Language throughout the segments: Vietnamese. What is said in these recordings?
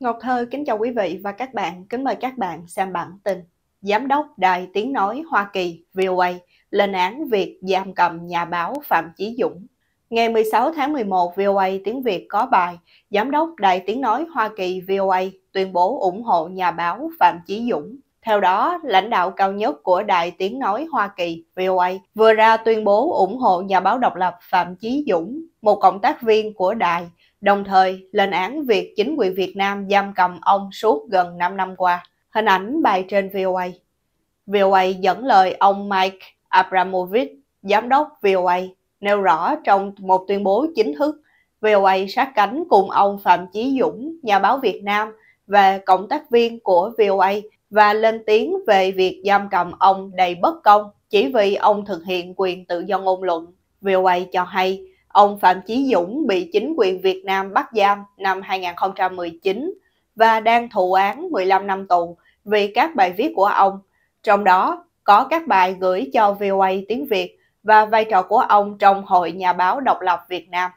Ngọc Thơ kính chào quý vị và các bạn. Kính mời các bạn xem bản tin. Giám đốc Đài Tiếng Nói Hoa Kỳ VOA lên án việc giam cầm nhà báo Phạm Chí Dũng. Ngày 16 tháng 11, VOA Tiếng Việt có bài Giám đốc Đài Tiếng Nói Hoa Kỳ VOA tuyên bố ủng hộ nhà báo Phạm Chí Dũng. Theo đó, lãnh đạo cao nhất của Đài Tiếng Nói Hoa Kỳ VOA vừa ra tuyên bố ủng hộ nhà báo độc lập Phạm Chí Dũng, một cộng tác viên của đài đồng thời lên án việc chính quyền Việt Nam giam cầm ông suốt gần 5 năm qua. Hình ảnh bài trên VOA. VOA dẫn lời ông Mike Abramovich, giám đốc VOA, nêu rõ trong một tuyên bố chính thức, VOA sát cánh cùng ông Phạm Chí Dũng, nhà báo Việt Nam và cộng tác viên của VOA và lên tiếng về việc giam cầm ông đầy bất công chỉ vì ông thực hiện quyền tự do ngôn luận. VOA cho hay Ông Phạm Chí Dũng bị chính quyền Việt Nam bắt giam năm 2019 và đang thụ án 15 năm tù vì các bài viết của ông, trong đó có các bài gửi cho VOA tiếng Việt và vai trò của ông trong Hội Nhà báo Độc lập Việt Nam.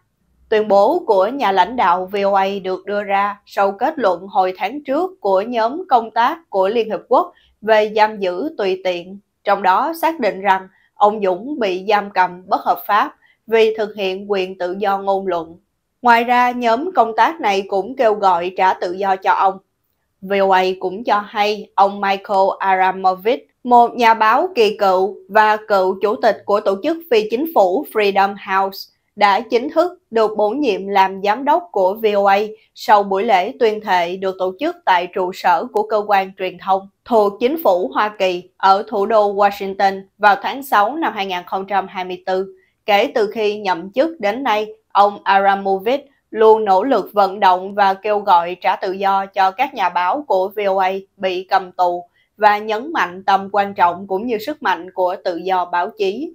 Tuyên bố của nhà lãnh đạo VOA được đưa ra sau kết luận hồi tháng trước của nhóm công tác của Liên Hợp Quốc về giam giữ tùy tiện, trong đó xác định rằng ông Dũng bị giam cầm bất hợp pháp vì thực hiện quyền tự do ngôn luận. Ngoài ra, nhóm công tác này cũng kêu gọi trả tự do cho ông. VOA cũng cho hay ông Michael Aramovich, một nhà báo kỳ cựu và cựu chủ tịch của tổ chức phi chính phủ Freedom House, đã chính thức được bổ nhiệm làm giám đốc của VOA sau buổi lễ tuyên thệ được tổ chức tại trụ sở của cơ quan truyền thông thuộc chính phủ Hoa Kỳ ở thủ đô Washington vào tháng 6 năm 2024 Kể từ khi nhậm chức đến nay, ông Aramovich luôn nỗ lực vận động và kêu gọi trả tự do cho các nhà báo của VOA bị cầm tù và nhấn mạnh tầm quan trọng cũng như sức mạnh của tự do báo chí.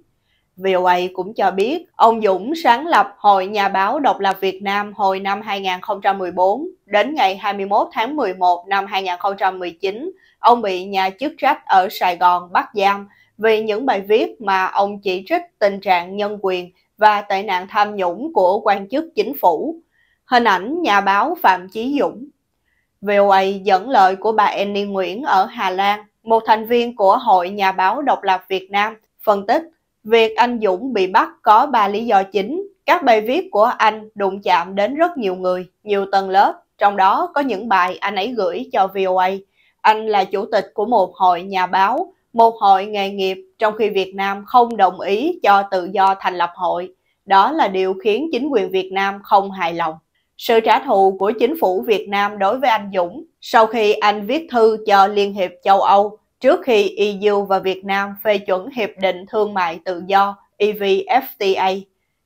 VOA cũng cho biết ông Dũng sáng lập Hội Nhà báo Độc lập Việt Nam hồi năm 2014. Đến ngày 21 tháng 11 năm 2019, ông bị nhà chức trách ở Sài Gòn bắt giam vì những bài viết mà ông chỉ trích tình trạng nhân quyền và tệ nạn tham nhũng của quan chức chính phủ. Hình ảnh nhà báo Phạm Chí Dũng VOA dẫn lời của bà Annie Nguyễn ở Hà Lan, một thành viên của Hội Nhà báo Độc lập Việt Nam, phân tích việc anh Dũng bị bắt có ba lý do chính. Các bài viết của anh đụng chạm đến rất nhiều người, nhiều tầng lớp, trong đó có những bài anh ấy gửi cho VOA. Anh là chủ tịch của một hội nhà báo, một hội nghề nghiệp trong khi Việt Nam không đồng ý cho tự do thành lập hội. Đó là điều khiến chính quyền Việt Nam không hài lòng. Sự trả thù của chính phủ Việt Nam đối với anh Dũng sau khi anh viết thư cho Liên hiệp châu Âu trước khi EU và Việt Nam phê chuẩn Hiệp định Thương mại Tự do EVFTA.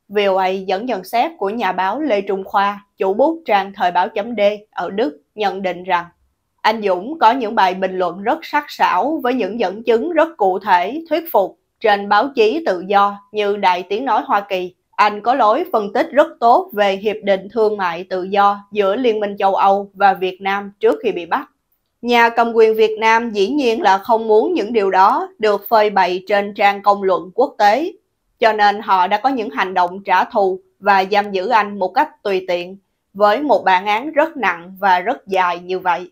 VOA dẫn nhận xét của nhà báo Lê Trung Khoa, chủ bút trang Thời báo chấm D ở Đức nhận định rằng anh Dũng có những bài bình luận rất sắc sảo với những dẫn chứng rất cụ thể, thuyết phục trên báo chí tự do như Đại Tiếng Nói Hoa Kỳ. Anh có lối phân tích rất tốt về Hiệp định Thương mại Tự do giữa Liên minh châu Âu và Việt Nam trước khi bị bắt. Nhà cầm quyền Việt Nam dĩ nhiên là không muốn những điều đó được phơi bày trên trang công luận quốc tế, cho nên họ đã có những hành động trả thù và giam giữ anh một cách tùy tiện với một bản án rất nặng và rất dài như vậy.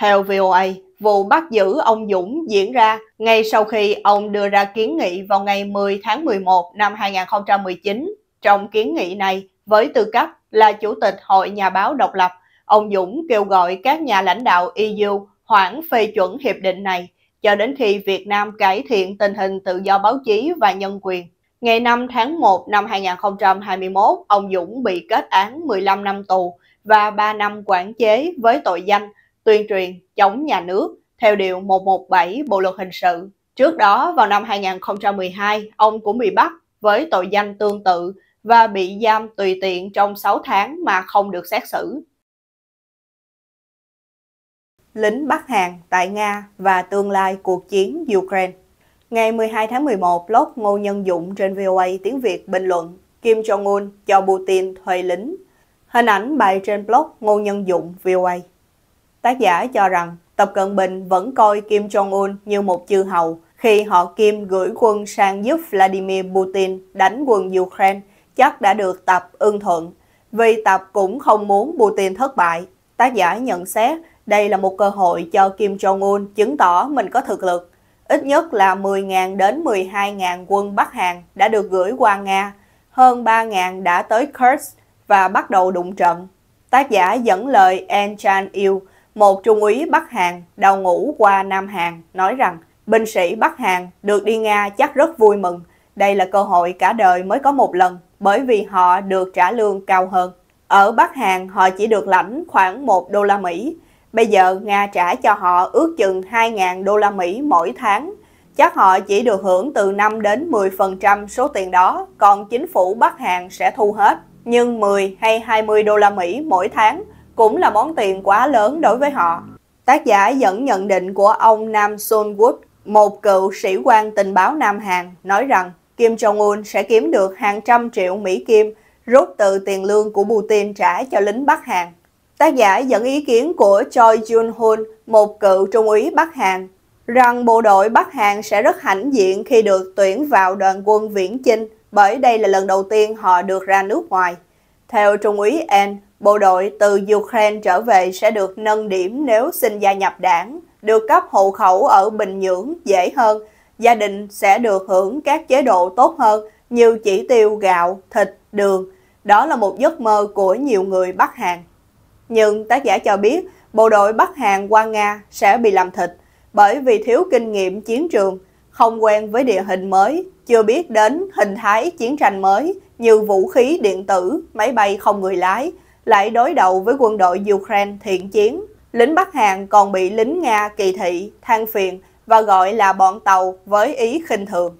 Theo VOA, vụ bắt giữ ông Dũng diễn ra ngay sau khi ông đưa ra kiến nghị vào ngày 10 tháng 11 năm 2019. Trong kiến nghị này, với tư cách là Chủ tịch Hội Nhà báo độc lập, ông Dũng kêu gọi các nhà lãnh đạo EU hoãn phê chuẩn hiệp định này cho đến khi Việt Nam cải thiện tình hình tự do báo chí và nhân quyền. Ngày 5 tháng 1 năm 2021, ông Dũng bị kết án 15 năm tù và 3 năm quản chế với tội danh tuyên truyền chống nhà nước theo Điều 117 Bộ Luật Hình sự. Trước đó, vào năm 2012, ông cũng bị bắt với tội danh tương tự và bị giam tùy tiện trong 6 tháng mà không được xét xử. Lính Bắc Hàn tại Nga và tương lai cuộc chiến Ukraine Ngày 12 tháng 11, blog Ngô Nhân Dũng trên VOA tiếng Việt bình luận Kim Jong-un cho Putin thuê lính. Hình ảnh bài trên blog Ngô Nhân Dũng VOA tác giả cho rằng Tập Cận Bình vẫn coi Kim Jong-un như một chư hầu khi họ Kim gửi quân sang giúp Vladimir Putin đánh quân Ukraine chắc đã được Tập ưng thuận, vì Tập cũng không muốn Putin thất bại. Tác giả nhận xét đây là một cơ hội cho Kim Jong-un chứng tỏ mình có thực lực. Ít nhất là 10.000 đến 12.000 quân Bắc Hàn đã được gửi qua Nga, hơn 3.000 đã tới Kursk và bắt đầu đụng trận. Tác giả dẫn lời an Chan Yêu, một trung úy Bắc Hàn đào ngũ qua Nam Hàn nói rằng binh sĩ Bắc Hàn được đi Nga chắc rất vui mừng. Đây là cơ hội cả đời mới có một lần bởi vì họ được trả lương cao hơn. Ở Bắc Hàn họ chỉ được lãnh khoảng 1 đô la Mỹ. Bây giờ Nga trả cho họ ước chừng 2.000 đô la Mỹ mỗi tháng. Chắc họ chỉ được hưởng từ 5 đến 10% số tiền đó, còn chính phủ Bắc Hàn sẽ thu hết. Nhưng 10 hay 20 đô la Mỹ mỗi tháng – cũng là món tiền quá lớn đối với họ. Tác giả dẫn nhận định của ông Nam Son Wood, một cựu sĩ quan tình báo Nam Hàn, nói rằng Kim Jong-un sẽ kiếm được hàng trăm triệu Mỹ Kim rút từ tiền lương của Putin trả cho lính Bắc Hàn. Tác giả dẫn ý kiến của Choi Jun-hun, một cựu trung úy Bắc Hàn, rằng bộ đội Bắc Hàn sẽ rất hãnh diện khi được tuyển vào đoàn quân viễn chinh bởi đây là lần đầu tiên họ được ra nước ngoài. Theo Trung úy N, Bộ đội từ Ukraine trở về sẽ được nâng điểm nếu xin gia nhập đảng, được cấp hộ khẩu ở Bình Nhưỡng dễ hơn, gia đình sẽ được hưởng các chế độ tốt hơn như chỉ tiêu gạo, thịt, đường. Đó là một giấc mơ của nhiều người Bắc Hàn. Nhưng tác giả cho biết bộ đội Bắc Hàn qua Nga sẽ bị làm thịt bởi vì thiếu kinh nghiệm chiến trường, không quen với địa hình mới, chưa biết đến hình thái chiến tranh mới như vũ khí điện tử, máy bay không người lái, lại đối đầu với quân đội Ukraine thiện chiến. Lính Bắc Hàn còn bị lính Nga kỳ thị, than phiền và gọi là bọn tàu với ý khinh thường.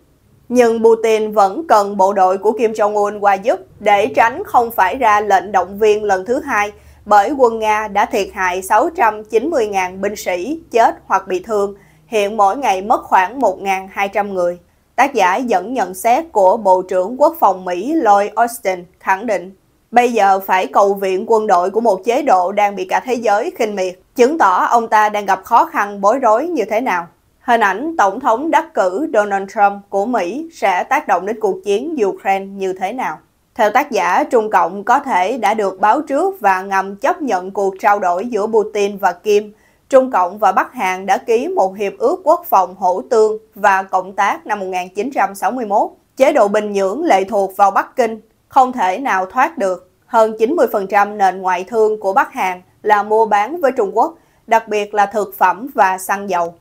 Nhưng Putin vẫn cần bộ đội của Kim Jong-un qua giúp để tránh không phải ra lệnh động viên lần thứ hai bởi quân Nga đã thiệt hại 690.000 binh sĩ chết hoặc bị thương, hiện mỗi ngày mất khoảng 1.200 người. Tác giả dẫn nhận xét của Bộ trưởng Quốc phòng Mỹ Lloyd Austin khẳng định Bây giờ phải cầu viện quân đội của một chế độ đang bị cả thế giới khinh miệt, chứng tỏ ông ta đang gặp khó khăn bối rối như thế nào. Hình ảnh Tổng thống đắc cử Donald Trump của Mỹ sẽ tác động đến cuộc chiến Ukraine như thế nào? Theo tác giả, Trung Cộng có thể đã được báo trước và ngầm chấp nhận cuộc trao đổi giữa Putin và Kim. Trung Cộng và Bắc Hàn đã ký một hiệp ước quốc phòng hỗ tương và cộng tác năm 1961. Chế độ Bình Nhưỡng lệ thuộc vào Bắc Kinh, không thể nào thoát được, hơn 90% nền ngoại thương của Bắc Hàn là mua bán với Trung Quốc, đặc biệt là thực phẩm và xăng dầu.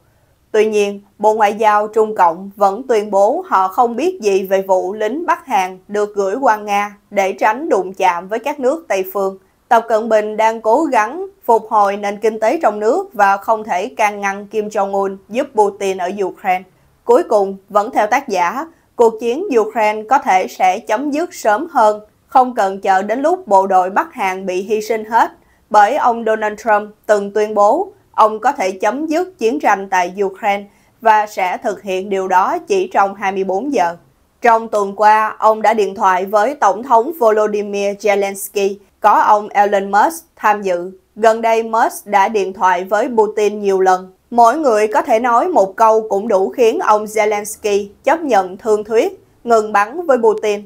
Tuy nhiên, Bộ Ngoại giao Trung Cộng vẫn tuyên bố họ không biết gì về vụ lính Bắc Hàn được gửi qua Nga để tránh đụng chạm với các nước Tây phương. Tập Cận Bình đang cố gắng phục hồi nền kinh tế trong nước và không thể can ngăn Kim Jong-un giúp Putin ở Ukraine. Cuối cùng, vẫn theo tác giả, cuộc chiến Ukraine có thể sẽ chấm dứt sớm hơn, không cần chờ đến lúc bộ đội Bắc Hàn bị hy sinh hết, bởi ông Donald Trump từng tuyên bố ông có thể chấm dứt chiến tranh tại Ukraine và sẽ thực hiện điều đó chỉ trong 24 giờ. Trong tuần qua, ông đã điện thoại với Tổng thống Volodymyr Zelensky, có ông Elon Musk tham dự. Gần đây, Musk đã điện thoại với Putin nhiều lần Mỗi người có thể nói một câu cũng đủ khiến ông Zelensky chấp nhận thương thuyết ngừng bắn với Putin.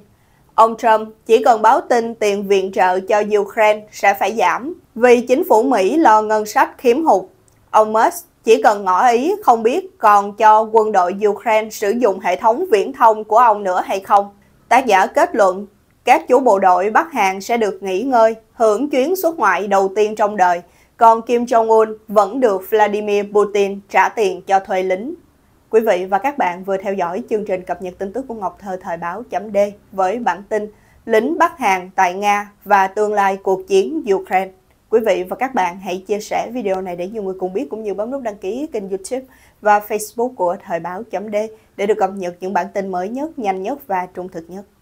Ông Trump chỉ cần báo tin tiền viện trợ cho Ukraine sẽ phải giảm vì chính phủ Mỹ lo ngân sách khiếm hụt. Ông Musk chỉ cần ngỏ ý không biết còn cho quân đội Ukraine sử dụng hệ thống viễn thông của ông nữa hay không. Tác giả kết luận, các chú bộ đội Bắc Hàn sẽ được nghỉ ngơi, hưởng chuyến xuất ngoại đầu tiên trong đời – còn Kim Jong-un vẫn được Vladimir Putin trả tiền cho thuê lính. Quý vị và các bạn vừa theo dõi chương trình cập nhật tin tức của Ngọc Thơ Thời báo D với bản tin Lính Bắc Hàn tại Nga và tương lai cuộc chiến Ukraine. Quý vị và các bạn hãy chia sẻ video này để nhiều người cùng biết cũng như bấm nút đăng ký kênh YouTube và Facebook của Thời báo D để được cập nhật những bản tin mới nhất, nhanh nhất và trung thực nhất.